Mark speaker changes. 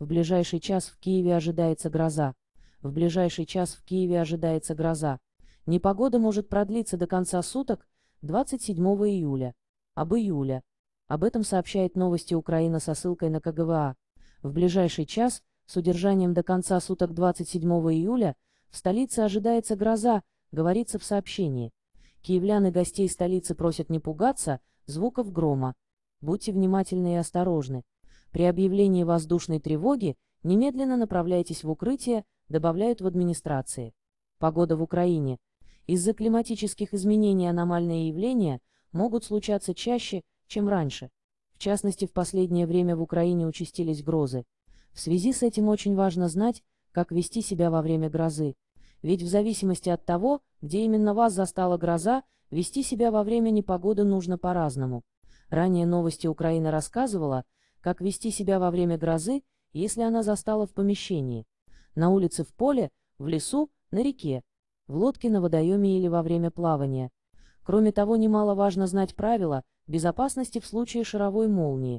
Speaker 1: В ближайший час в Киеве ожидается гроза. В ближайший час в Киеве ожидается гроза. Непогода может продлиться до конца суток, 27 июля. Об июля. Об этом сообщает новости Украина со ссылкой на КГВА. В ближайший час, с удержанием до конца суток 27 июля, в столице ожидается гроза, говорится в сообщении. Киевляны и гостей столицы просят не пугаться звуков грома. Будьте внимательны и осторожны. При объявлении воздушной тревоги немедленно направляйтесь в укрытие, добавляют в администрации. Погода в Украине. Из-за климатических изменений аномальные явления могут случаться чаще, чем раньше. В частности, в последнее время в Украине участились грозы. В связи с этим очень важно знать, как вести себя во время грозы. Ведь в зависимости от того, где именно вас застала гроза, вести себя во время непогоды нужно по-разному. Ранее новости Украины рассказывала, как вести себя во время грозы, если она застала в помещении, на улице в поле, в лесу, на реке, в лодке на водоеме или во время плавания. Кроме того, немаловажно знать правила безопасности в случае шаровой молнии,